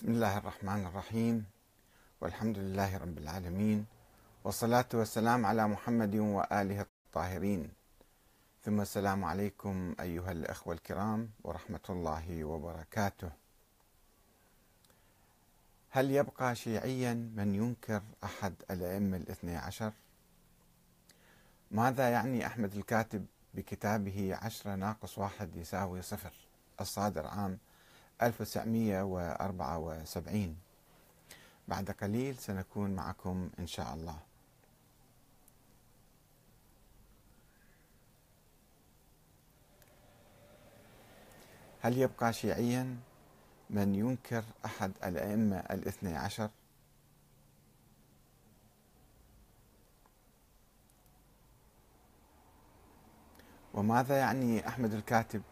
بسم الله الرحمن الرحيم والحمد لله رب العالمين والصلاة والسلام على محمد وآله الطاهرين ثم السلام عليكم أيها الأخوة الكرام ورحمة الله وبركاته هل يبقى شيعيا من ينكر أحد الأئمة الاثني عشر؟ ماذا يعني أحمد الكاتب بكتابه عشرة ناقص واحد يساوي صفر الصادر عام 1974 بعد قليل سنكون معكم إن شاء الله هل يبقى شيعيا من ينكر أحد الأئمة الاثني عشر وماذا يعني أحمد الكاتب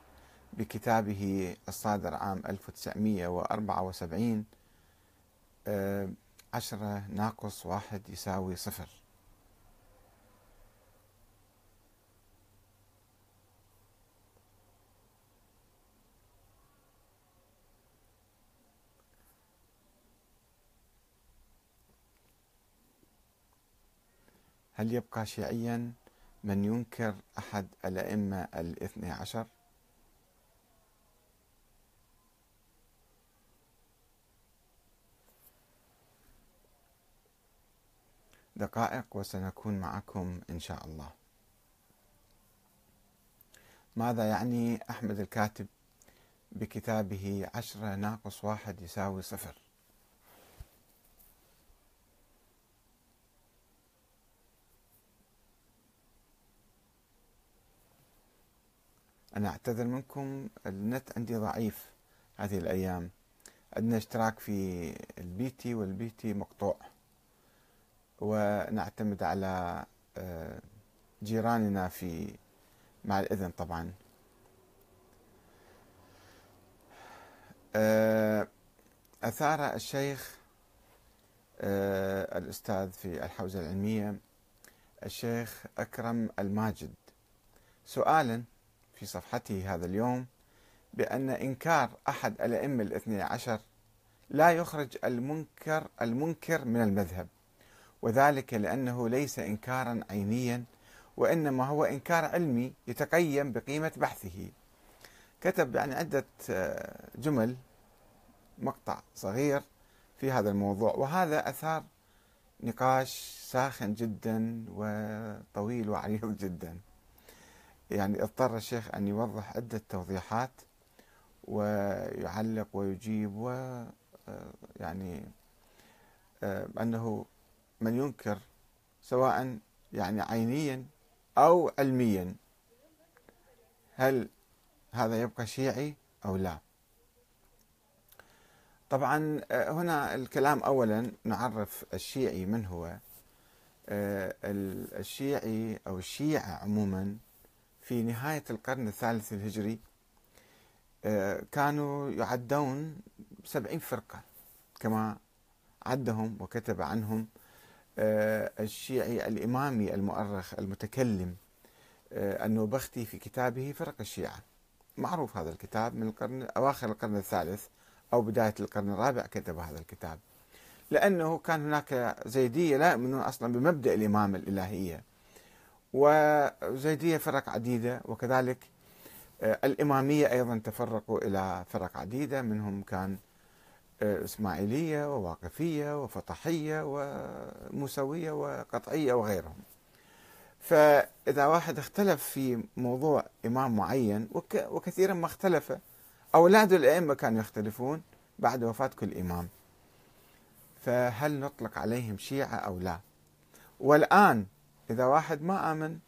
بكتابه الصادر عام 1974 آه، عشرة ناقص واحد يساوي صفر هل يبقى شيعيا من ينكر أحد الأئمة الاثني عشر؟ دقائق وسنكون معكم إن شاء الله ماذا يعني أحمد الكاتب بكتابه عشرة ناقص واحد يساوي صفر أنا أعتذر منكم النت عندي ضعيف هذه الأيام عندنا اشتراك في البيتي والبيتي مقطوع ونعتمد على آه، جيراننا في مع الإذن طبعا آه، أثار الشيخ آه، الأستاذ في الحوزة العلمية الشيخ أكرم الماجد سؤالا في صفحته هذا اليوم بأن إنكار أحد الأئمة الاثني عشر لا يخرج المنكر المنكر من المذهب وذلك لأنه ليس إنكارا عينيا وإنما هو إنكار علمي يتقيم بقيمة بحثه كتب يعني عدة آه، جمل مقطع صغير في هذا الموضوع وهذا أثار نقاش ساخن جدا وطويل وعريض جدا يعني اضطر الشيخ أن يوضح عدة توضيحات ويعلق ويجيب و آه، يعني آه، أنه من ينكر سواء يعني عينيا أو علميا هل هذا يبقى شيعي أو لا طبعا آه، هنا الكلام أولا نعرف الشيعي من هو آه، الشيعي أو الشيعة عموما في نهاية القرن الثالث الهجري آه، كانوا يعدون سبعين فرقة كما عدهم وكتب عنهم آه، الشيعي الإمامي المؤرخ المتكلم آه، النوبختي في كتابه فرق الشيعة معروف هذا الكتاب من القرن أواخر القرن الثالث أو بداية القرن الرابع كتب هذا الكتاب لأنه كان هناك زيدية لا يؤمنون أصلا بمبدأ الإمامة الإلهية وزيدية فرق عديدة وكذلك آه، الإمامية أيضا تفرقوا إلى فرق عديدة منهم كان إسماعيلية وواقفية وفطحية وموسوية وقطعية وغيرهم فإذا واحد اختلف في موضوع إمام معين وكثيرا ما اختلف أولاد الأئمة كانوا يختلفون بعد وفاة كل إمام فهل نطلق عليهم شيعة أو لا والآن إذا واحد ما آمن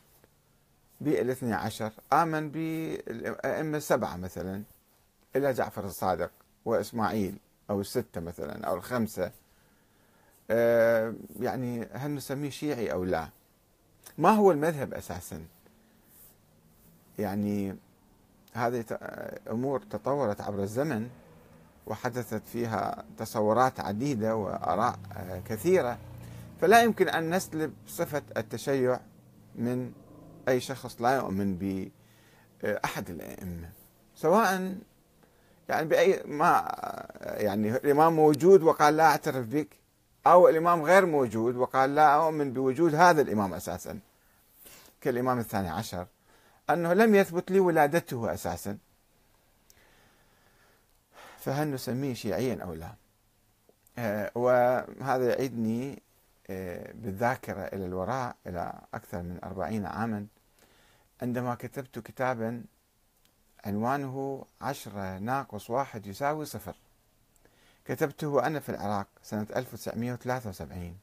بالاثني عشر آمن بالأئمة السبعة مثلا إلا جعفر الصادق وإسماعيل أو الستة مثلا أو الخمسة آه، يعني هل نسميه شيعي أو لا ما هو المذهب أساسا يعني هذه آه، أمور تطورت عبر الزمن وحدثت فيها تصورات عديدة وآراء آه، كثيرة فلا يمكن أن نسلب صفة التشيع من أي شخص لا يؤمن بأحد الأئمة سواء يعني بأي ما يعني الإمام موجود وقال لا أعترف بك أو الإمام غير موجود وقال لا أؤمن بوجود هذا الإمام أساسا كالإمام الثاني عشر أنه لم يثبت لي ولادته أساسا فهل نسميه شيعيا أو لا آه، وهذا يعيدني آه، بالذاكرة إلى الوراء إلى أكثر من أربعين عاما عندما كتبت كتابا عنوانه عشرة ناقص واحد يساوي صفر كتبته أنا في العراق سنة 1973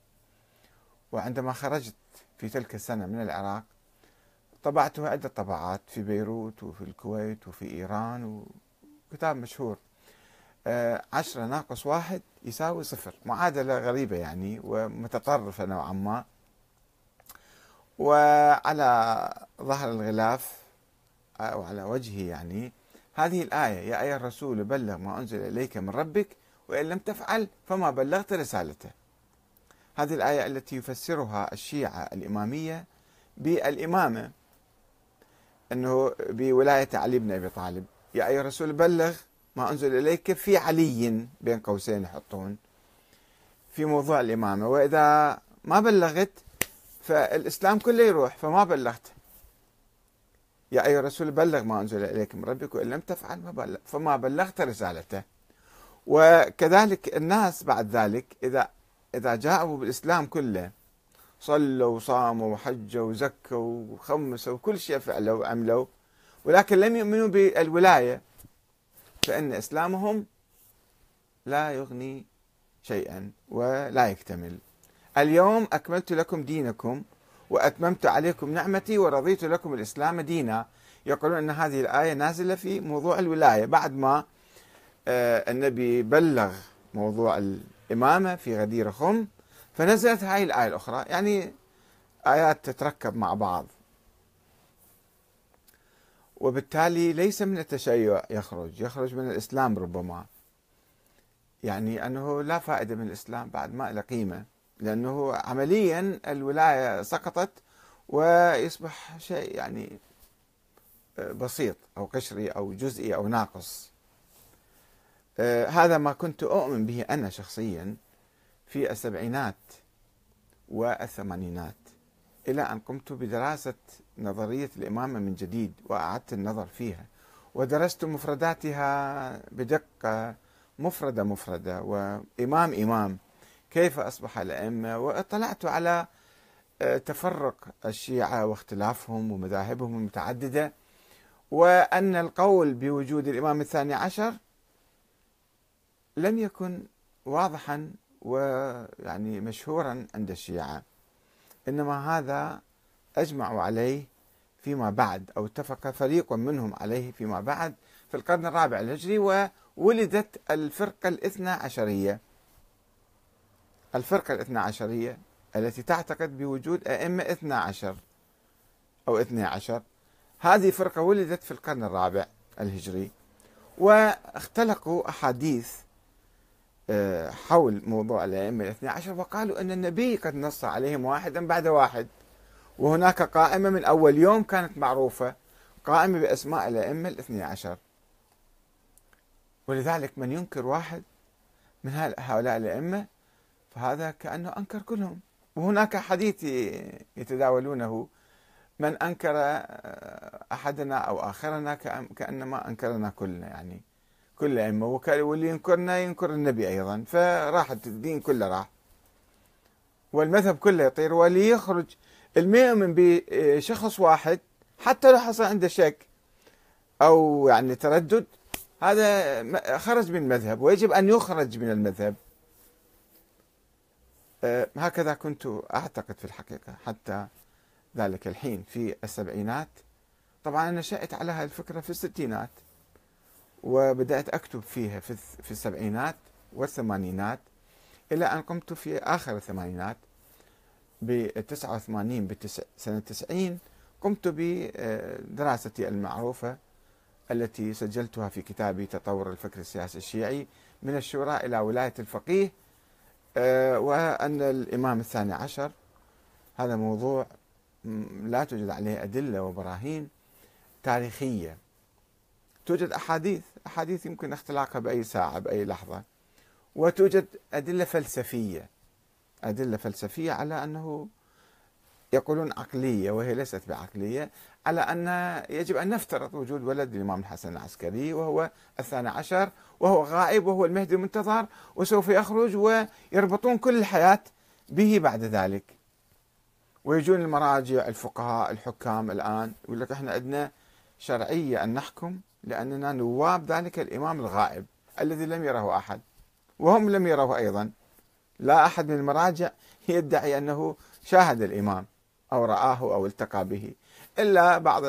وعندما خرجت في تلك السنة من العراق طبعته عدة طبعات في بيروت وفي الكويت وفي إيران وكتاب مشهور آه، عشرة ناقص واحد يساوي صفر معادلة غريبة يعني ومتطرفة نوعا ما وعلى ظهر الغلاف أو على وجهه يعني هذه الآية يا أيها الرسول بلغ ما أنزل إليك من ربك وإن لم تفعل فما بلغت رسالته هذه الآية التي يفسرها الشيعة الإمامية بالإمامة أنه بولاية علي بن أبي طالب يا أيها الرسول بلغ ما أنزل إليك في علي بين قوسين يحطون في موضوع الإمامة وإذا ما بلغت فالإسلام كله يروح فما بلغت يا أيها الرسول بلغ ما أنزل إليك من ربك وإن لم تفعل ما بلغ فما بلغت رسالته وكذلك الناس بعد ذلك إذا إذا جاءوا بالإسلام كله صلوا وصاموا وحجوا وزكوا وخمسوا وكل شيء فعلوا وعملوا ولكن لم يؤمنوا بالولاية فإن إسلامهم لا يغني شيئا ولا يكتمل اليوم أكملت لكم دينكم وأتممت عليكم نعمتي ورضيت لكم الإسلام دينا يقولون أن هذه الآية نازلة في موضوع الولاية بعد ما آه، النبي بلغ موضوع الإمامة في غدير خم فنزلت هاي الآية الأخرى يعني آيات تتركب مع بعض وبالتالي ليس من التشيع يخرج يخرج من الإسلام ربما يعني أنه لا فائدة من الإسلام بعد ما له قيمة لأنه عمليا الولاية سقطت ويصبح شيء يعني آه، بسيط أو قشري أو جزئي أو ناقص آه، هذا ما كنت أؤمن به أنا شخصيا في السبعينات والثمانينات إلى أن قمت بدراسة نظرية الإمامة من جديد وأعدت النظر فيها ودرست مفرداتها بدقة مفردة مفردة وإمام إمام كيف أصبح الأئمة واطلعت على آه، تفرق الشيعة واختلافهم ومذاهبهم المتعددة وأن القول بوجود الإمام الثاني عشر لم يكن واضحا ويعني مشهورا عند الشيعة إنما هذا أجمعوا عليه فيما بعد أو اتفق فريق منهم عليه فيما بعد في القرن الرابع الهجري وولدت الفرقة الاثنى عشرية الفرقة الاثنى عشرية التي تعتقد بوجود أئمة اثنى عشر أو اثنى عشر هذه فرقة ولدت في القرن الرابع الهجري واختلقوا أحاديث آه، حول موضوع الأئمة الاثنى عشر وقالوا أن النبي قد نص عليهم واحدا بعد واحد وهناك قائمة من أول يوم كانت معروفة قائمة بأسماء الأئمة الاثنى عشر ولذلك من ينكر واحد من هؤلاء الأئمة فهذا كأنه أنكر كلهم وهناك حديث يتداولونه من أنكر أحدنا أو آخرنا كأنما أنكرنا كلنا يعني كل الأئمة واللي ينكرنا ينكر النبي أيضا فراحت الدين كله راح والمذهب كله يطير واللي يخرج المؤمن بشخص واحد حتى لو حصل عنده شك أو يعني تردد هذا خرج من المذهب ويجب أن يخرج من المذهب آه، هكذا كنت أعتقد في الحقيقة حتى ذلك الحين في السبعينات طبعا نشأت على هذه الفكرة في الستينات وبدأت أكتب فيها في السبعينات والثمانينات إلى أن قمت في آخر الثمانينات ب 89 سنة 90 قمت بدراستي المعروفة التي سجلتها في كتابي تطور الفكر السياسي الشيعي من الشورى إلى ولاية الفقيه آه، وأن الإمام الثاني عشر هذا موضوع لا توجد عليه أدلة وبراهين تاريخية توجد أحاديث أحاديث يمكن اختلاقها بأي ساعة بأي لحظة وتوجد أدلة فلسفية أدلة فلسفية على أنه يقولون عقلية وهي ليست بعقلية على أن يجب أن نفترض وجود ولد الإمام الحسن العسكري وهو الثاني عشر وهو غائب وهو المهدي المنتظر وسوف يخرج ويربطون كل الحياة به بعد ذلك ويجون المراجع الفقهاء الحكام الآن يقول لك احنا عندنا شرعية أن نحكم لأننا نواب ذلك الإمام الغائب الذي لم يره أحد وهم لم يره أيضا لا أحد من المراجع يدعي أنه شاهد الإمام أو رآه أو التقى به إلا بعض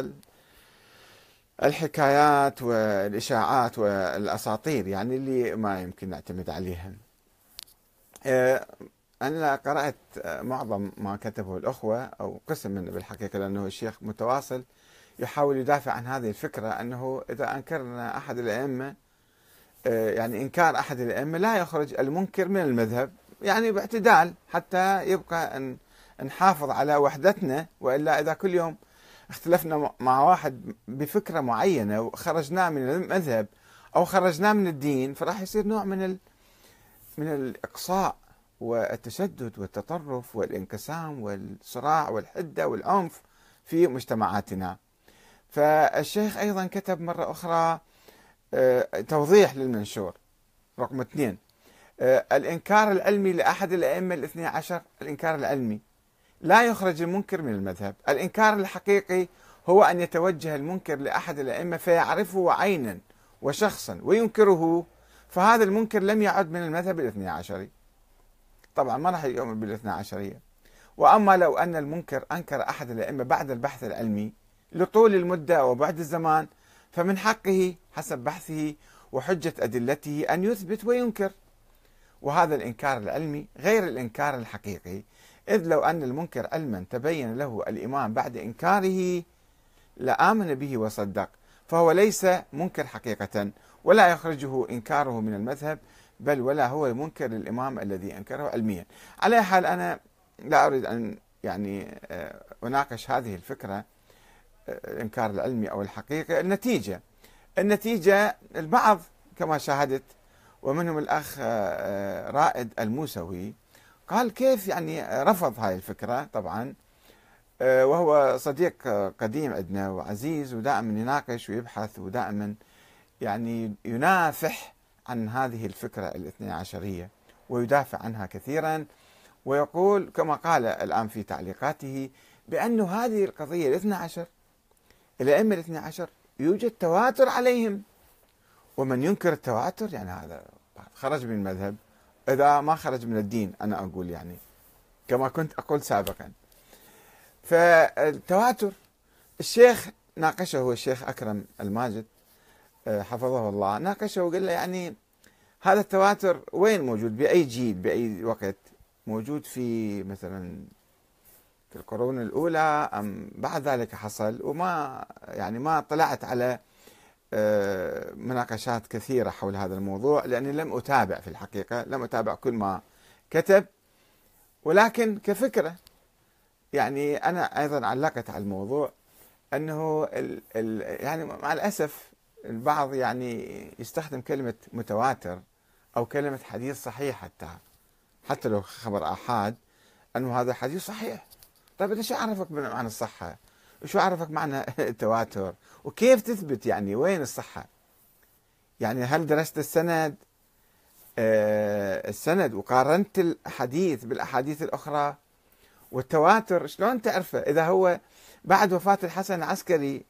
الحكايات والإشاعات والأساطير يعني اللي ما يمكن نعتمد عليها آه، أنا قرأت آه، معظم ما كتبه الأخوة أو قسم منه بالحقيقة لأنه الشيخ متواصل يحاول يدافع عن هذه الفكرة أنه إذا أنكرنا أحد الأئمة آه، يعني إنكار أحد الأئمة لا يخرج المنكر من المذهب يعني باعتدال حتى يبقى أن نحافظ على وحدتنا وإلا إذا كل يوم اختلفنا مع واحد بفكرة معينة وخرجناه من المذهب أو خرجناه من الدين فراح يصير نوع من ال... من الإقصاء والتشدد والتطرف والانقسام والصراع والحدة والعنف في مجتمعاتنا فالشيخ أيضا كتب مرة أخرى آه، توضيح للمنشور رقم اثنين آه، الإنكار العلمي لأحد الأئمة الاثنى عشر الإنكار العلمي لا يخرج المنكر من المذهب الإنكار الحقيقي هو أن يتوجه المنكر لأحد الأئمة فيعرفه عينا وشخصا وينكره فهذا المنكر لم يعد من المذهب الاثني عشري طبعا ما راح يؤمن بالاثنى عشرية وأما لو أن المنكر أنكر أحد الأئمة بعد البحث العلمي لطول المدة وبعد الزمان فمن حقه حسب بحثه وحجة أدلته أن يثبت وينكر وهذا الإنكار العلمي غير الإنكار الحقيقي إذ لو أن المنكر علما تبين له الإيمان بعد إنكاره لآمن به وصدق فهو ليس منكر حقيقة ولا يخرجه إنكاره من المذهب بل ولا هو منكر للإمام الذي أنكره علميا على حال أنا لا أريد أن يعني آه، أناقش هذه الفكرة الإنكار آه، العلمي أو الحقيقي النتيجة النتيجة البعض كما شاهدت ومنهم الأخ آه، رائد الموسوي قال كيف يعني رفض هاي الفكرة طبعا آه، وهو صديق قديم عندنا وعزيز ودائما يناقش ويبحث ودائما يعني ينافح عن هذه الفكرة الاثني عشرية ويدافع عنها كثيرا ويقول كما قال الآن في تعليقاته بانه هذه القضية الاثنى عشر الأئمة الاثنى عشر يوجد تواتر عليهم ومن ينكر التواتر يعني هذا خرج من المذهب إذا ما خرج من الدين أنا أقول يعني كما كنت أقول سابقا فالتواتر الشيخ ناقشه هو الشيخ أكرم الماجد آه، حفظه الله ناقشه وقال له يعني هذا التواتر وين موجود بأي جيل بأي وقت موجود في مثلا في القرون الأولى أم بعد ذلك حصل وما يعني ما طلعت على آه، مناقشات كثيرة حول هذا الموضوع لأني لم أتابع في الحقيقة لم أتابع كل ما كتب ولكن كفكرة يعني أنا أيضا علقت على الموضوع أنه الـ الـ يعني مع الأسف البعض يعني يستخدم كلمة متواتر أو كلمة حديث صحيح حتى حتى لو خبر أحاد أنه هذا حديث صحيح طيب أنت شو أعرفك بمعنى الصحة شو عرفك معنى التواتر وكيف تثبت يعني وين الصحة يعني هل درست السند آه، السند وقارنت الحديث بالأحاديث الأخرى والتواتر شلون تعرفه إذا هو بعد وفاة الحسن العسكري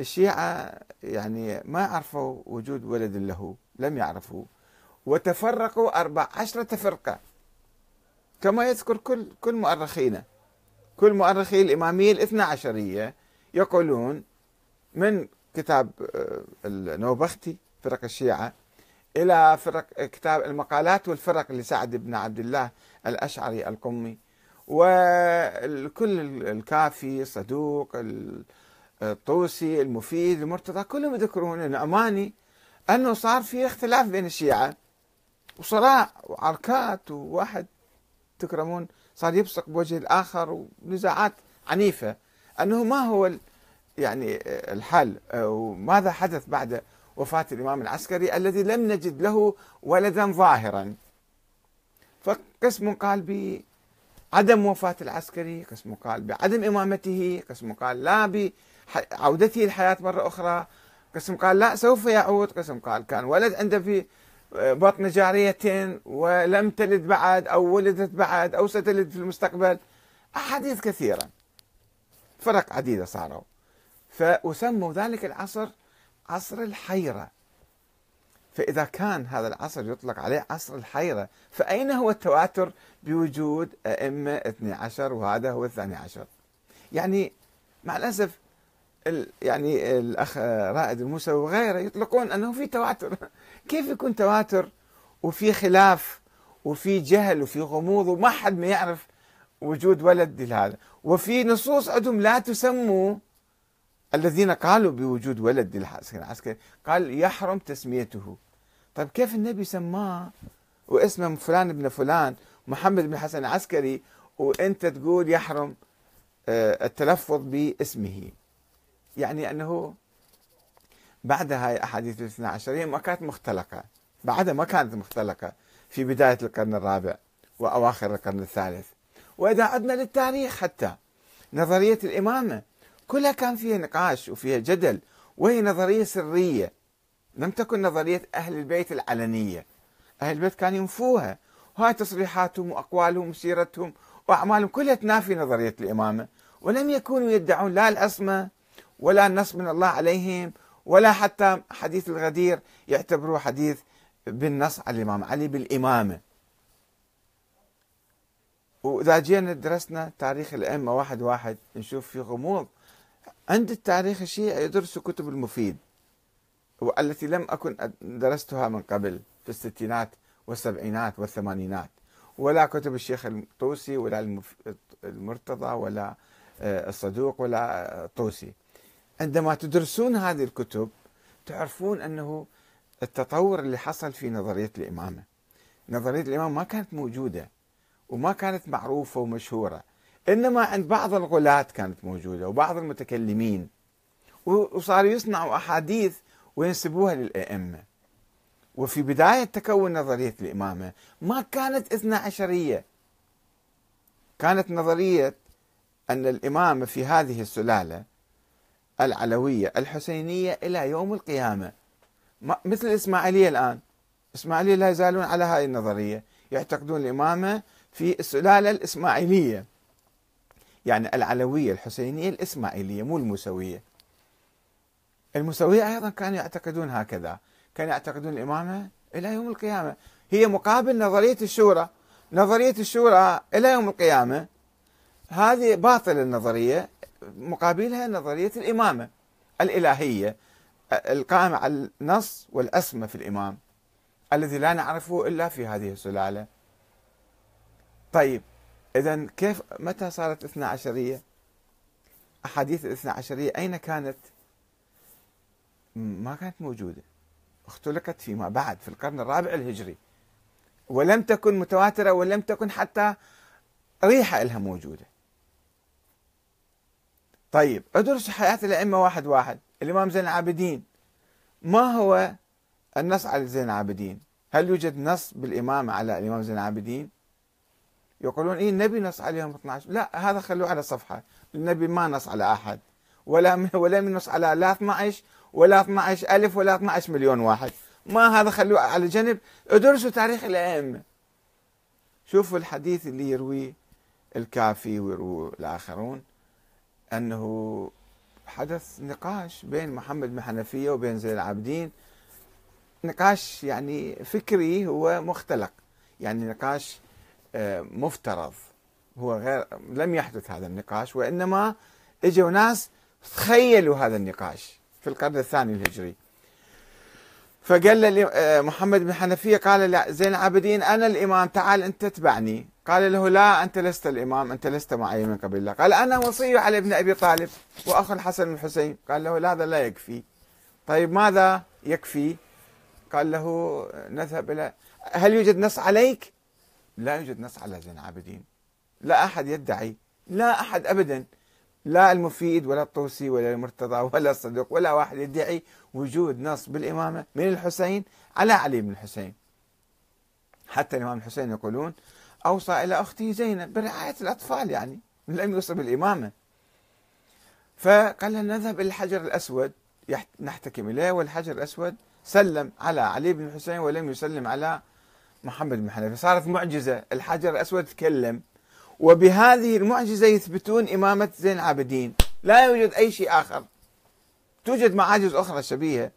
الشيعة يعني ما عرفوا وجود ولد له لم يعرفوا وتفرقوا أربع عشرة فرقة كما يذكر كل كل مؤرخينه كل مؤرخي الإمامية الاثنى عشرية يقولون من كتاب آه، النوبختي فرق الشيعة إلى فرق آه، كتاب المقالات والفرق لسعد بن عبد الله الأشعري القمي وكل الكافي صدوق الطوسي المفيد المرتضى كلهم يذكرون أماني أنه صار في اختلاف بين الشيعة وصراع وعركات وواحد تكرمون صار يبصق بوجه الآخر ونزاعات عنيفة أنه ما هو يعني الحل وماذا حدث بعد وفاة الإمام العسكري الذي لم نجد له ولدا ظاهرا فقسم قال بعدم وفاة العسكري قسم قال بعدم إمامته قسم قال لا بعودته الحياة مرة أخرى قسم قال لا سوف يعود قسم قال كان ولد عنده في بطن جارية ولم تلد بعد أو ولدت بعد أو ستلد في المستقبل أحاديث كثيرة فرق عديدة صاروا فأسموا ذلك العصر عصر الحيرة فإذا كان هذا العصر يطلق عليه عصر الحيرة فأين هو التواتر بوجود أئمة 12 وهذا هو الثاني عشر يعني مع الأسف يعني الأخ رائد الموسوي وغيره يطلقون أنه في تواتر كيف يكون تواتر وفي خلاف وفي جهل وفي غموض وما حد ما يعرف وجود ولد لهذا وفي نصوص عندهم لا تسموا الذين قالوا بوجود ولد للحسن العسكري قال يحرم تسميته طيب كيف النبي سماه واسمه فلان ابن فلان محمد بن حسن العسكري وانت تقول يحرم آه، التلفظ باسمه يعني انه بعد هاي أحاديث الاثنى عشرية ما كانت مختلقة بعدها ما كانت مختلقة في بداية القرن الرابع وأواخر القرن الثالث وإذا عدنا للتاريخ حتى نظرية الإمامة كلها كان فيها نقاش وفيها جدل وهي نظرية سرية لم تكن نظرية أهل البيت العلنية أهل البيت كانوا ينفوها وهاي تصريحاتهم وأقوالهم وسيرتهم وأعمالهم كلها تنافي نظرية الإمامة ولم يكونوا يدعون لا العصمة ولا النص من الله عليهم ولا حتى حديث الغدير يعتبروه حديث بالنص على الإمام علي بالإمامة وإذا جينا درسنا تاريخ الأئمة واحد واحد نشوف في غموض عند التاريخ الشيعي يدرسوا كتب المفيد والتي لم أكن درستها من قبل في الستينات والسبعينات والثمانينات ولا كتب الشيخ الطوسي ولا المرتضى ولا آه، الصدوق ولا آه، الطوسي عندما تدرسون هذه الكتب تعرفون انه التطور اللي حصل في نظريه الامامه. نظريه الامامه ما كانت موجوده وما كانت معروفه ومشهوره، انما عند بعض الغلاة كانت موجوده وبعض المتكلمين وصاروا يصنعوا احاديث وينسبوها للائمه. وفي بدايه تكون نظريه الامامه ما كانت اثنا عشريه. كانت نظريه ان الامامه في هذه السلاله العلوية الحسينية إلى يوم القيامة مثل الإسماعيلية الآن الإسماعيلية لا يزالون على هذه النظرية يعتقدون الإمامة في السلالة الإسماعيلية يعني العلوية الحسينية الإسماعيلية مو الموسوية الموسوية أيضا كانوا يعتقدون هكذا كانوا يعتقدون الإمامة إلى يوم القيامة هي مقابل نظرية الشورى نظرية الشورى إلى يوم القيامة هذه باطل النظرية مقابلها نظرية الإمامة الإلهية القائمة على النص والأسمى في الإمام الذي لا نعرفه إلا في هذه السلالة طيب إذا كيف متى صارت الاثنى عشرية أحاديث الاثنى عشرية أين كانت ما كانت موجودة اختلقت فيما بعد في القرن الرابع الهجري ولم تكن متواترة ولم تكن حتى ريحة لها موجودة طيب ادرس حياة الأئمة واحد واحد الإمام زين العابدين ما هو النص على زين العابدين هل يوجد نص بالإمامة على الإمام زين العابدين يقولون إيه النبي نص عليهم 12 لا هذا خلوه على صفحة النبي ما نص على أحد ولا ولا من نص على لا 12 ولا 12 ألف ولا 12 مليون واحد ما هذا خلوه على جنب ادرسوا تاريخ الأئمة شوفوا الحديث اللي يرويه الكافي ويرويه الآخرون أنه حدث نقاش بين محمد بن حنفية وبين زين العابدين نقاش يعني فكري هو مختلق يعني نقاش آه، مفترض هو غير لم يحدث هذا النقاش وإنما اجوا ناس تخيلوا هذا النقاش في القرن الثاني الهجري فقال آه، محمد بن حنفية قال زين العابدين أنا الإمام تعال أنت تتبعني قال له لا أنت لست الإمام أنت لست معي من قبل الله قال أنا وصي على ابن أبي طالب وأخ الحسن الحسين قال له لا هذا لا يكفي طيب ماذا يكفي قال له نذهب إلى هل يوجد نص عليك لا يوجد نص على زين العابدين لا أحد يدعي لا أحد أبدا لا المفيد ولا الطوسي ولا المرتضى ولا الصدوق ولا واحد يدعي وجود نص بالإمامة من الحسين على علي بن الحسين حتى الإمام الحسين يقولون أوصى إلى أخته زينب برعاية الأطفال يعني لم يوصى بالإمامة فقال لها نذهب إلى الحجر الأسود نحتكم إليه والحجر الأسود سلم على علي بن الحسين ولم يسلم على محمد بن حنيفة صارت معجزة الحجر الأسود تكلم وبهذه المعجزة يثبتون إمامة زين العابدين لا يوجد أي شيء آخر توجد معاجز أخرى شبيهة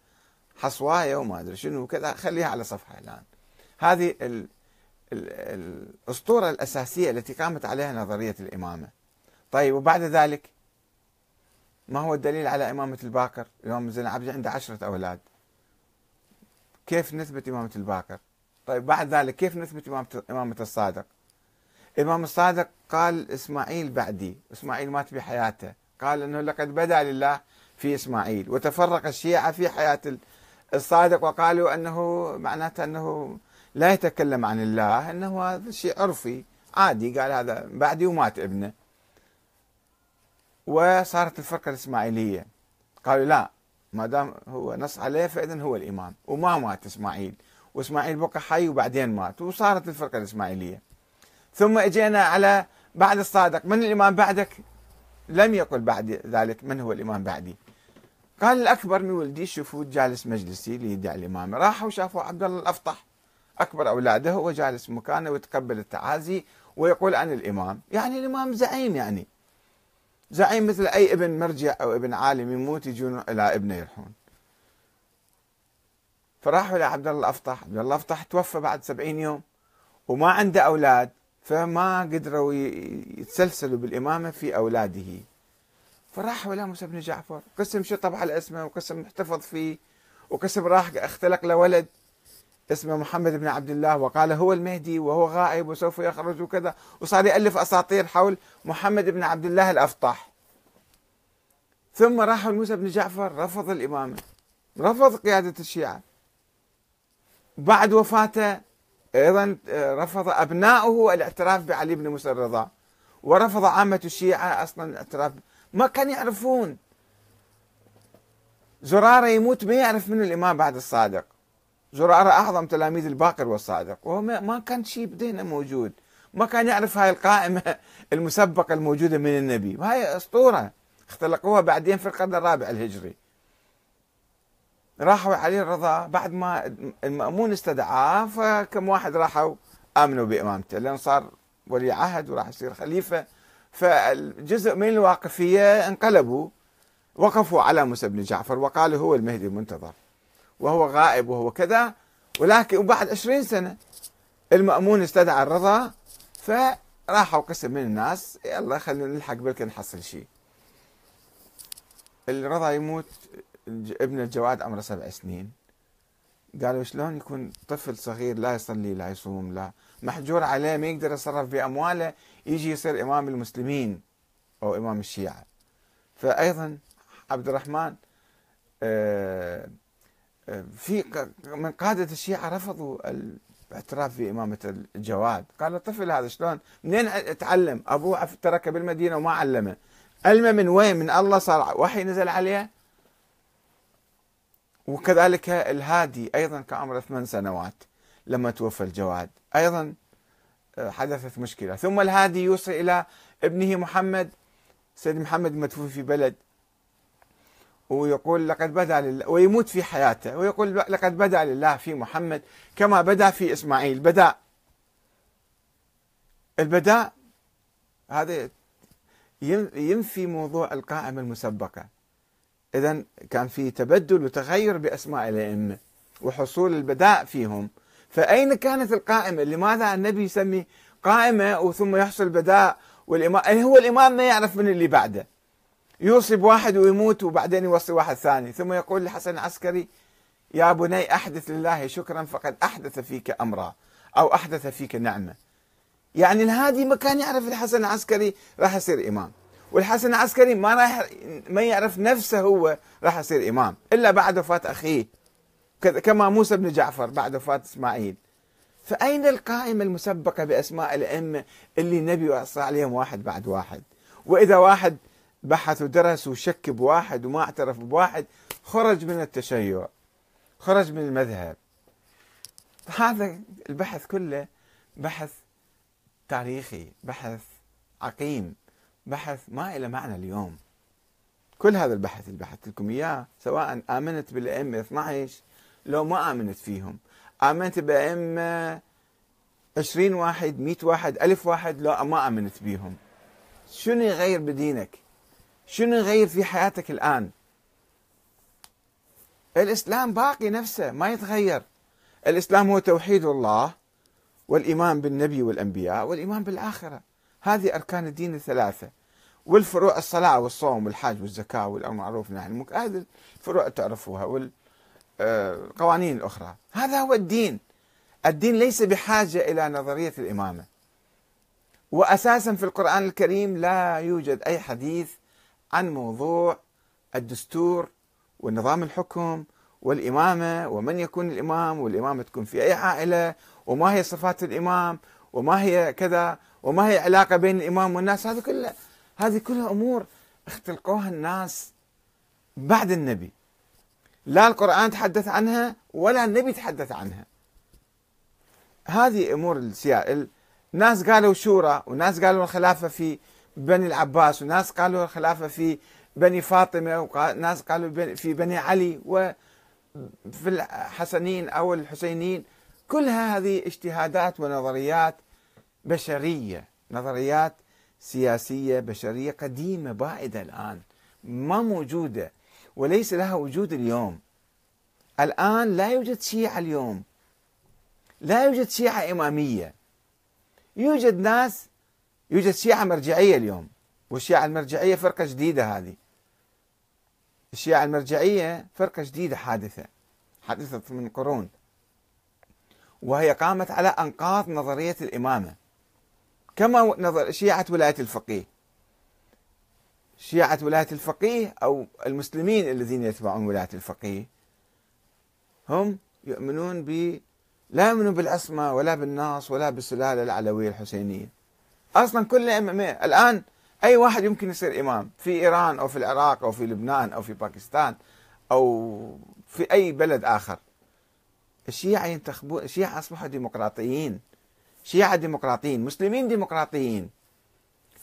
حصواية وما أدري شنو وكذا خليها على صفحة الآن هذه الأسطورة الأساسية التي قامت عليها نظرية الإمامة طيب وبعد ذلك ما هو الدليل على إمامة الباكر يوم زين عبد عنده عشرة أولاد كيف نثبت إمامة الباكر طيب بعد ذلك كيف نثبت إمامة الصادق الإمام الصادق قال إسماعيل بعدي إسماعيل مات بحياته قال أنه لقد بدا لله في إسماعيل وتفرق الشيعة في حياة الصادق وقالوا أنه معناته أنه لا يتكلم عن الله انه هذا شيء عرفي عادي قال هذا بعدي ومات ابنه وصارت الفرقه الاسماعيليه قالوا لا ما دام هو نص عليه فاذا هو الامام وما مات اسماعيل واسماعيل بقى حي وبعدين مات وصارت الفرقه الاسماعيليه ثم اجينا على بعد الصادق من الامام بعدك لم يقل بعد ذلك من هو الامام بعدي قال الاكبر من ولدي شوفوا جالس مجلسي اللي يدعي الامامه راحوا شافوا عبد الله الافطح أكبر أولاده هو جالس مكانه ويتقبل التعازي ويقول عن الإمام يعني الإمام زعيم يعني زعيم مثل أي ابن مرجع أو ابن عالم يموت يجون إلى ابنه يرحون فراحوا إلى عبد الله الأفطح عبد الله الأفطح توفى بعد سبعين يوم وما عنده أولاد فما قدروا يتسلسلوا بالإمامة في أولاده فراحوا إلى موسى بن جعفر قسم شطب على اسمه وقسم محتفظ فيه وقسم راح اختلق له ولد اسمه محمد بن عبد الله وقال هو المهدي وهو غائب وسوف يخرج وكذا وصار يألف أساطير حول محمد بن عبد الله الأفطاح ثم راح موسى بن جعفر رفض الإمامة رفض قيادة الشيعة بعد وفاته أيضا آه، رفض أبناؤه الاعتراف بعلي بن موسى الرضا ورفض عامة الشيعة أصلا الاعتراف ما كانوا يعرفون زرارة يموت ما يعرف من الإمام بعد الصادق زرارة أعظم تلاميذ الباقر والصادق وهو ما كان شيء بدينه موجود ما كان يعرف هاي القائمة المسبقة الموجودة من النبي وهي أسطورة اختلقوها بعدين في القرن الرابع الهجري راحوا علي الرضا بعد ما المأمون استدعاه فكم واحد راحوا آمنوا بإمامته لأن صار ولي عهد وراح يصير خليفة فالجزء من الواقفية انقلبوا وقفوا على موسى بن جعفر وقالوا هو المهدي المنتظر وهو غائب وهو كذا ولكن وبعد 20 سنة المأمون استدعى الرضا فراحوا قسم من الناس يلا إيه خلينا نلحق بلكي نحصل شيء الرضا يموت ابن الجواد عمره سبع سنين قالوا شلون يكون طفل صغير لا يصلي لا يصوم لا محجور عليه ما يقدر يتصرف بأمواله يجي يصير إمام المسلمين أو إمام الشيعة فأيضا عبد الرحمن آه في من قادة الشيعة رفضوا الاعتراف بإمامة الجواد قال الطفل هذا شلون منين تعلم أبوه ترك بالمدينة وما علمه علمه من وين من الله صار وحي نزل عليه وكذلك الهادي أيضا كان عمره ثمان سنوات لما توفى الجواد أيضا آه، حدثت مشكلة ثم الهادي يوصي إلى ابنه محمد سيد محمد متفوف في بلد ويقول لقد بدا لله ويموت في حياته ويقول لقد بدا لله في محمد كما بدا في اسماعيل بدا البداء هذا ينفي موضوع القائمة المسبقة إذا كان في تبدل وتغير بأسماء الأئمة وحصول البداء فيهم فأين كانت القائمة لماذا النبي يسمي قائمة وثم يحصل بداء والإمام هو الإمام ما يعرف من اللي بعده يوصي واحد ويموت وبعدين يوصي واحد ثاني ثم يقول لحسن العسكري يا بني أحدث لله شكرا فقد أحدث فيك أمرا أو أحدث فيك نعمة يعني الهادي ما كان يعرف الحسن العسكري راح يصير إمام والحسن العسكري ما راح ما يعرف نفسه هو راح يصير إمام إلا بعد وفاة أخيه كما موسى بن جعفر بعد وفاة إسماعيل فأين القائمة المسبقة بأسماء الأئمة اللي النبي وصى عليهم واحد بعد واحد وإذا واحد بحث ودرس وشك بواحد وما اعترف بواحد خرج من التشيع خرج من المذهب هذا البحث كله بحث تاريخي بحث عقيم بحث ما إلى معنى اليوم كل هذا البحث اللي بحثت لكم إياه سواء آمنت بالأئمة 12 لو ما آمنت فيهم آمنت بأئمة 20 واحد 100 واحد ألف واحد لو ما آمنت بيهم شنو يغير بدينك شنو نغير في حياتك الآن الإسلام باقي نفسه ما يتغير الإسلام هو توحيد الله والإيمان بالنبي والأنبياء والإيمان بالآخرة هذه أركان الدين الثلاثة والفروع الصلاة والصوم والحج والزكاة والمعروف نحن هذه الفروع تعرفوها والقوانين آه، الأخرى هذا هو الدين الدين ليس بحاجة إلى نظرية الإمامة وأساسا في القرآن الكريم لا يوجد أي حديث عن موضوع الدستور ونظام الحكم والإمامة ومن يكون الإمام والإمامة تكون في أي عائلة وما هي صفات الإمام وما هي كذا وما هي علاقة بين الإمام والناس هذه كلها هذه كلها أمور اختلقوها الناس بعد النبي لا القرآن تحدث عنها ولا النبي تحدث عنها هذه أمور السياسة الناس قالوا شورى وناس قالوا الخلافة في بني العباس وناس قالوا الخلافة في بني فاطمة وناس قالوا في بني علي وفي الحسنين أو الحسينيين كلها هذه اجتهادات ونظريات بشرية نظريات سياسية بشرية قديمة بائدة الآن ما موجودة وليس لها وجود اليوم الآن لا يوجد شيعة اليوم لا يوجد شيعة إمامية يوجد ناس يوجد شيعة مرجعية اليوم والشيعة المرجعية فرقة جديدة هذه الشيعة المرجعية فرقة جديدة حادثة حدثت من قرون وهي قامت على أنقاض نظرية الإمامة كما نظر شيعة ولاية الفقيه شيعة ولاية الفقيه أو المسلمين الذين يتبعون ولاية الفقيه هم يؤمنون ب لا يؤمنون بالعصمة ولا بالناس ولا بالسلالة العلوية الحسينية اصلا كل ام ام إيه. الان اي واحد يمكن يصير امام في ايران او في العراق او في لبنان او في باكستان او في اي بلد اخر الشيعة ينتخبون الشيعة اصبحوا ديمقراطيين شيعة ديمقراطيين مسلمين ديمقراطيين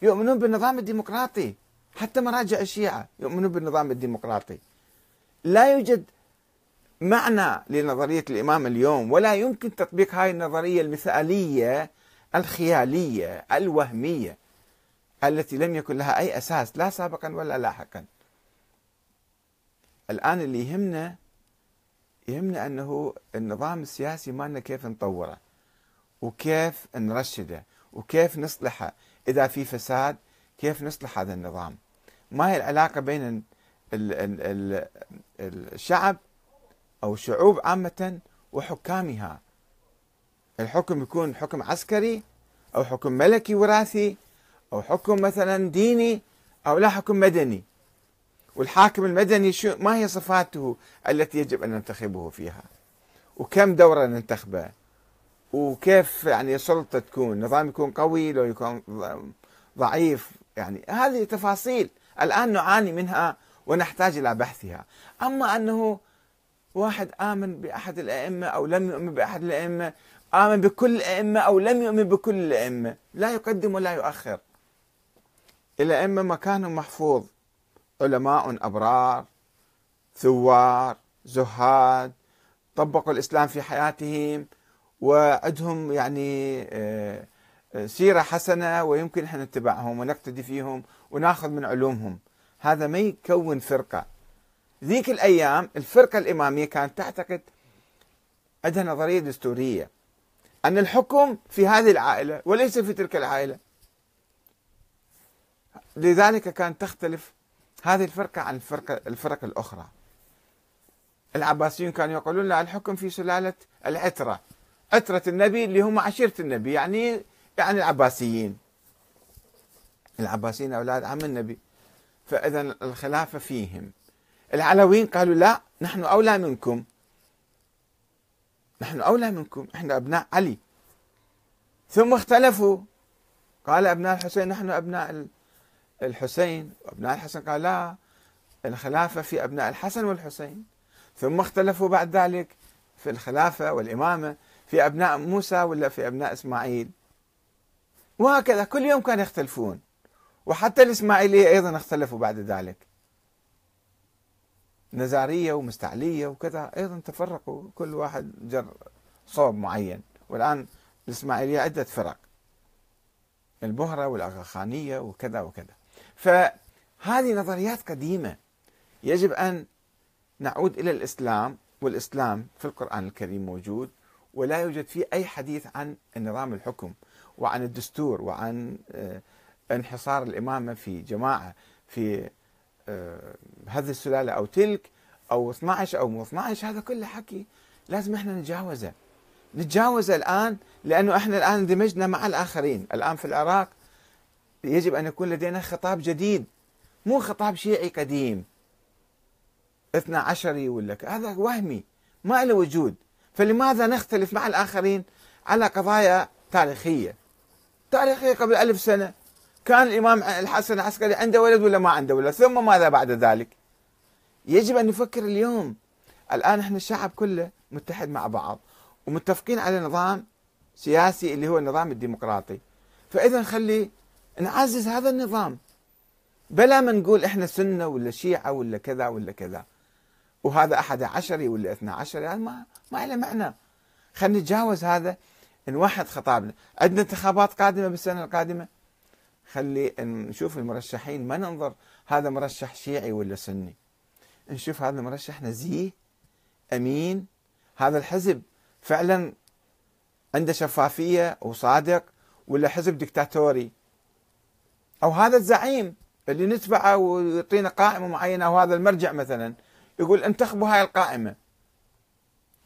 يؤمنون بالنظام الديمقراطي حتى مراجع الشيعة يؤمنون بالنظام الديمقراطي لا يوجد معنى لنظرية الإمام اليوم ولا يمكن تطبيق هاي النظرية المثالية الخياليه الوهميه التي لم يكن لها اي اساس لا سابقا ولا لاحقا. الان اللي يهمنا يهمنا انه النظام السياسي مالنا كيف نطوره وكيف نرشده وكيف نصلحه اذا في فساد كيف نصلح هذا النظام؟ ما هي العلاقه بين الشعب او الشعوب عامه وحكامها الحكم يكون حكم عسكري أو حكم ملكي وراثي أو حكم مثلا ديني أو لا حكم مدني والحاكم المدني شو ما هي صفاته التي يجب أن ننتخبه فيها وكم دورة ننتخبه وكيف يعني سلطة تكون نظام يكون قوي لو يكون ضعيف يعني هذه تفاصيل الآن نعاني منها ونحتاج إلى بحثها أما أنه واحد آمن بأحد الأئمة أو لم يؤمن بأحد الأئمة آمن بكل الأئمة أو لم يؤمن بكل الأئمة لا يقدم ولا يؤخر الأئمة مكانهم محفوظ علماء أبرار ثوار زهاد طبقوا الإسلام في حياتهم وعندهم يعني آه، آه، سيرة حسنة ويمكن احنا نتبعهم ونقتدي فيهم وناخذ من علومهم هذا ما يكون فرقة ذيك الأيام الفرقة الإمامية كانت تعتقد عندها نظرية دستورية أن الحكم في هذه العائلة وليس في تلك العائلة لذلك كانت تختلف هذه الفرقة عن الفرقة الفرق الأخرى العباسيون كانوا يقولون لا الحكم في سلالة العترة عترة النبي اللي هم عشيرة النبي يعني يعني العباسيين العباسيين أولاد عم النبي فإذا الخلافة فيهم العلويين قالوا لا نحن أولى منكم نحن أولى منكم نحن أبناء علي ثم اختلفوا قال أبناء الحسين نحن أبناء الحسين وأبناء الحسن قال لا الخلافة في أبناء الحسن والحسين ثم اختلفوا بعد ذلك في الخلافة والإمامة في أبناء موسى ولا في أبناء إسماعيل وهكذا كل يوم كانوا يختلفون وحتى الإسماعيلية أيضا اختلفوا بعد ذلك نزارية ومستعلية وكذا أيضا تفرقوا كل واحد جر صوب معين والآن الإسماعيلية عدة فرق البهرة والأغاخانية وكذا وكذا فهذه نظريات قديمة يجب أن نعود إلى الإسلام والإسلام في القرآن الكريم موجود ولا يوجد فيه أي حديث عن نظام الحكم وعن الدستور وعن آه، انحصار الإمامة في جماعة في آه، هذه السلالة أو تلك أو 12 أو مو 12 هذا كله حكي لازم احنا نتجاوزه نتجاوزه الآن لأنه احنا الآن اندمجنا مع الآخرين الآن في العراق يجب أن يكون لدينا خطاب جديد مو خطاب شيعي قديم اثنا عشري ولا هذا وهمي ما له وجود فلماذا نختلف مع الآخرين على قضايا تاريخية تاريخية قبل ألف سنة كان الإمام الحسن العسكري عنده ولد ولا ما عنده ولد ثم ماذا بعد ذلك يجب أن نفكر اليوم الآن احنا الشعب كله متحد مع بعض ومتفقين على نظام سياسي اللي هو النظام الديمقراطي فإذا خلي نعزز هذا النظام بلا ما نقول احنا سنة ولا شيعة ولا كذا ولا كذا وهذا أحد عشري ولا اثنا عشري يعني ما ما له معنى خلينا نتجاوز هذا نوحد خطابنا عندنا انتخابات قادمة بالسنة القادمة خلي نشوف المرشحين ما ننظر هذا مرشح شيعي ولا سني نشوف هذا المرشح نزيه امين هذا الحزب فعلا عنده شفافيه وصادق ولا حزب دكتاتوري او هذا الزعيم اللي نتبعه ويعطينا قائمه معينه او هذا المرجع مثلا يقول انتخبوا هاي القائمه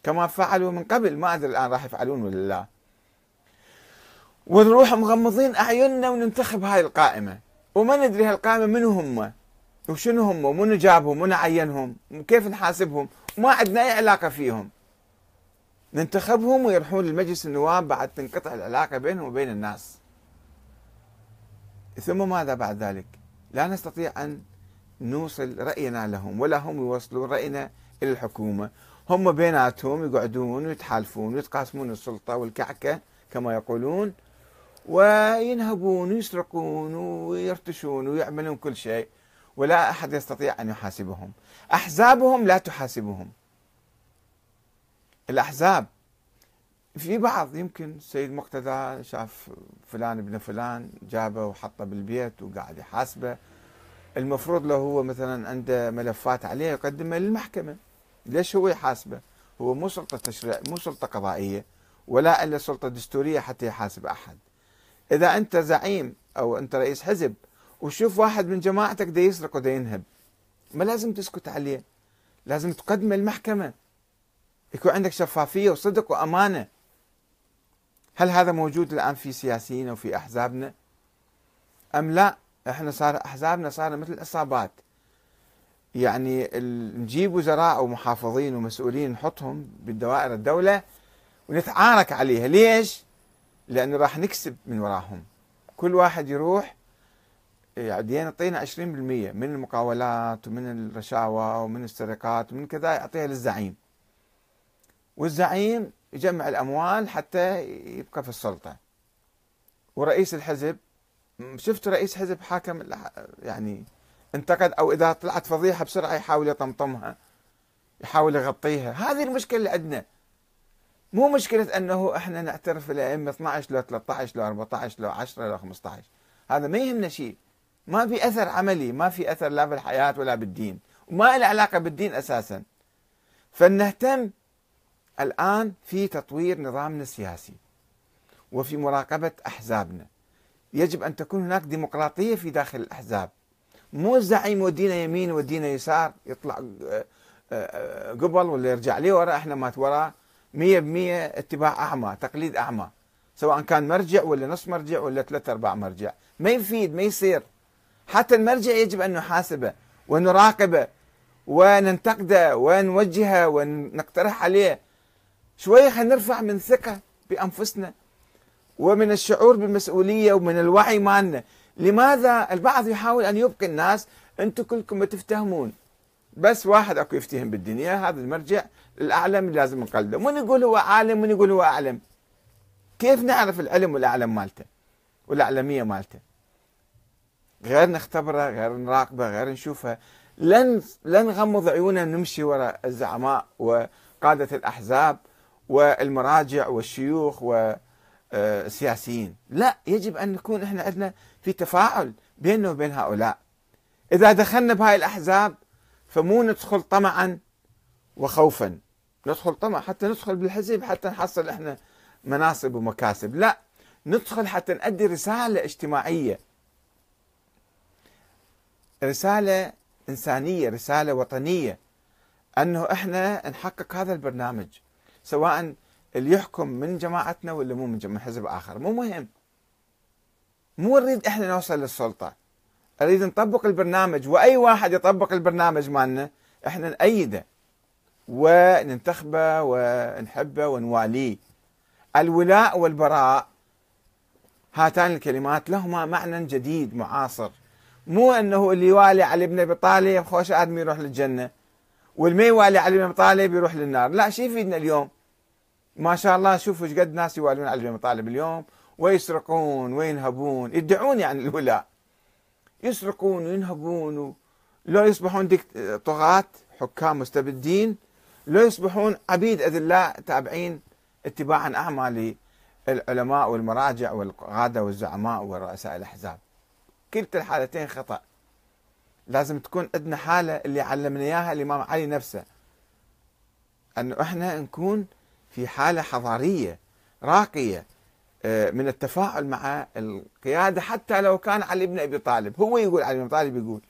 كما فعلوا من قبل ما ادري الان راح يفعلون ولا لا ونروح مغمضين اعيننا وننتخب هاي القائمه وما ندري هالقائمه منو هم وشنو هم ومنو جابهم ومنو عينهم وكيف نحاسبهم وما عندنا اي علاقه فيهم ننتخبهم ويروحون لمجلس النواب بعد تنقطع العلاقه بينهم وبين الناس ثم ماذا بعد ذلك لا نستطيع ان نوصل راينا لهم ولا هم يوصلون راينا الى الحكومه هم بيناتهم يقعدون ويتحالفون ويتقاسمون السلطه والكعكه كما يقولون وينهبون ويسرقون ويرتشون ويعملون كل شيء ولا أحد يستطيع أن يحاسبهم أحزابهم لا تحاسبهم الأحزاب في بعض يمكن السيد مقتدى شاف فلان ابن فلان جابه وحطه بالبيت وقاعد يحاسبه المفروض له هو مثلا عنده ملفات عليه يقدمها للمحكمة ليش هو يحاسبه هو مو سلطة تشريع مو سلطة قضائية ولا إلا سلطة دستورية حتى يحاسب أحد إذا أنت زعيم أو أنت رئيس حزب وشوف واحد من جماعتك ده يسرق وده ينهب ما لازم تسكت عليه لازم تقدمه المحكمة يكون عندك شفافية وصدق وأمانة هل هذا موجود الآن في سياسيين وفي أحزابنا أم لا احنا صار أحزابنا صار مثل الاصابات يعني نجيب وزراء ومحافظين ومسؤولين نحطهم بالدوائر الدولة ونتعارك عليها ليش؟ لأنه راح نكسب من وراهم كل واحد يروح يعني يعطينا 20% من المقاولات ومن الرشاوى ومن السرقات ومن كذا يعطيها للزعيم والزعيم يجمع الأموال حتى يبقى في السلطة ورئيس الحزب شفت رئيس حزب حاكم يعني انتقد أو إذا طلعت فضيحة بسرعة يحاول يطمطمها يحاول يغطيها هذه المشكلة اللي عندنا مو مشكلة أنه إحنا نعترف الأئمة 12 لو 13 لو 14 لو 10 لو 15 هذا ما يهمنا شيء ما في أثر عملي ما في أثر لا بالحياة ولا بالدين وما له علاقة بالدين أساسا فلنهتم الآن في تطوير نظامنا السياسي وفي مراقبة أحزابنا يجب أن تكون هناك ديمقراطية في داخل الأحزاب مو الزعيم ودينا يمين ودينا يسار يطلع آه، آه، آه، قبل ولا يرجع لي ورا احنا مات وراء 100% اتباع اعمى تقليد اعمى سواء كان مرجع ولا نص مرجع ولا ثلاث ارباع مرجع ما يفيد ما يصير حتى المرجع يجب ان نحاسبه ونراقبه وننتقده ونوجهه ونقترح عليه شويه خلينا نرفع من ثقه بانفسنا ومن الشعور بالمسؤوليه ومن الوعي مالنا لماذا البعض يحاول ان يبقي الناس انتم كلكم ما تفتهمون بس واحد اكو يفتهم بالدنيا هذا المرجع الاعلم لازم نقلده من يقول هو عالم من يقول هو اعلم كيف نعرف العلم والاعلم مالته والاعلميه مالته غير نختبره غير نراقبه غير نشوفه لن لن نغمض عيوننا نمشي وراء الزعماء وقاده الاحزاب والمراجع والشيوخ والسياسيين لا يجب ان نكون احنا عندنا في تفاعل بيننا وبين هؤلاء اذا دخلنا بهاي الاحزاب فمو ندخل طمعا وخوفا ندخل طمع حتى ندخل بالحزب حتى نحصل احنا مناصب ومكاسب لا ندخل حتى نؤدي رسالة اجتماعية رسالة إنسانية رسالة وطنية أنه إحنا نحقق هذا البرنامج سواء اللي يحكم من جماعتنا ولا مو من حزب آخر مو مهم مو نريد إحنا نوصل للسلطة نريد نطبق البرنامج وأي واحد يطبق البرنامج مالنا إحنا نأيده وننتخبه ونحبه ونواليه الولاء والبراء هاتان الكلمات لهما معنى جديد معاصر مو انه اللي يوالي علي بن ابي طالب خوش ادم يروح للجنه والمي يوالي علي بن ابي طالب يروح للنار لا شو يفيدنا اليوم ما شاء الله شوفوا ايش قد ناس يوالون علي بن ابي طالب اليوم ويسرقون وينهبون يدعون يعني الولاء يسرقون وينهبون لو يصبحون طغاة حكام مستبدين لا يصبحون عبيد أذلاء تابعين اتباعا أعمى للعلماء والمراجع والقادة والزعماء ورؤساء الأحزاب كلتا الحالتين خطأ لازم تكون عندنا حالة اللي علمنا إياها الإمام علي نفسه أنه إحنا نكون في حالة حضارية راقية آه، من التفاعل مع القيادة حتى لو كان علي بن أبي طالب هو يقول علي بن أبي طالب يقول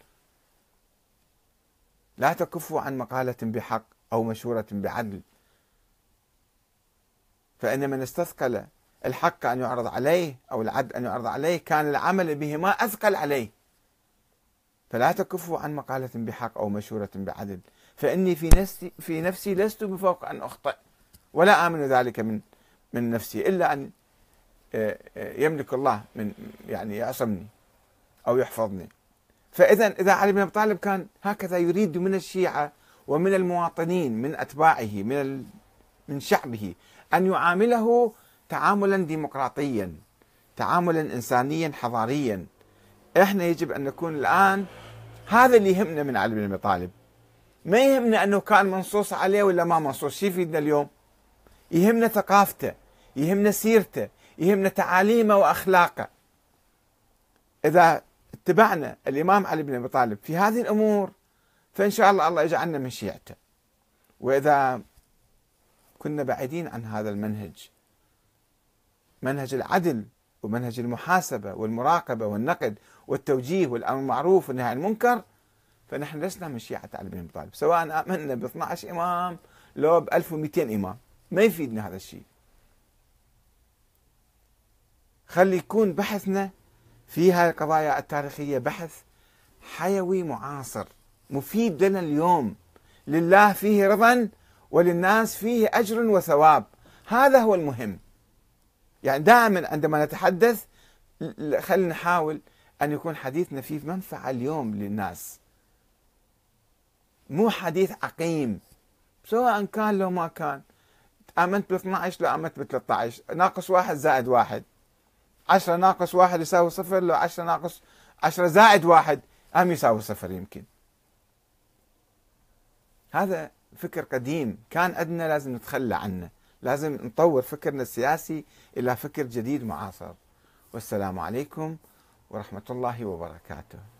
لا تكفوا عن مقالة بحق أو مشورة بعدل فإن من استثقل الحق أن يعرض عليه أو العدل أن يعرض عليه كان العمل بهما أثقل عليه فلا تكفوا عن مقالة بحق أو مشورة بعدل فإني في نفسي, في نفسي لست بفوق أن أخطئ ولا آمن ذلك من من نفسي إلا أن آه، آه، يملك الله من يعني يعصمني أو يحفظني فإذا إذا علي بن أبي طالب كان هكذا يريد من الشيعة ومن المواطنين من أتباعه من من شعبه أن يعامله تعاملا ديمقراطيا تعاملا إنسانيا حضاريا احنا يجب أن نكون الآن هذا اللي يهمنا من علي بن أبي طالب ما يهمنا أنه كان منصوص عليه ولا ما منصوص شو يفيدنا اليوم يهمنا ثقافته يهمنا سيرته يهمنا تعاليمه وأخلاقه إذا اتبعنا الإمام علي بن أبي طالب في هذه الأمور فإن شاء الله الله يجعلنا من شيعته وإذا كنا بعيدين عن هذا المنهج منهج العدل ومنهج المحاسبة والمراقبة والنقد والتوجيه والأمر المعروف والنهي عن المنكر فنحن لسنا من شيعة علي بن طالب سواء آمنا ب 12 إمام لو ب 1200 إمام ما يفيدنا هذا الشيء خلي يكون بحثنا في هذه القضايا التاريخية بحث حيوي معاصر مفيد لنا اليوم لله فيه رضا وللناس فيه اجر وثواب هذا هو المهم يعني دائما عندما نتحدث خلينا نحاول ان يكون حديثنا فيه منفعه اليوم للناس مو حديث عقيم سواء كان لو ما كان آمنت ب 12 لو آمنت ب 13 ناقص واحد زائد واحد 10 ناقص واحد يساوي صفر لو 10 ناقص 10 زائد واحد هم يساوي صفر يمكن هذا فكر قديم كان أدنى لازم نتخلى عنه لازم نطور فكرنا السياسي إلى فكر جديد معاصر والسلام عليكم ورحمة الله وبركاته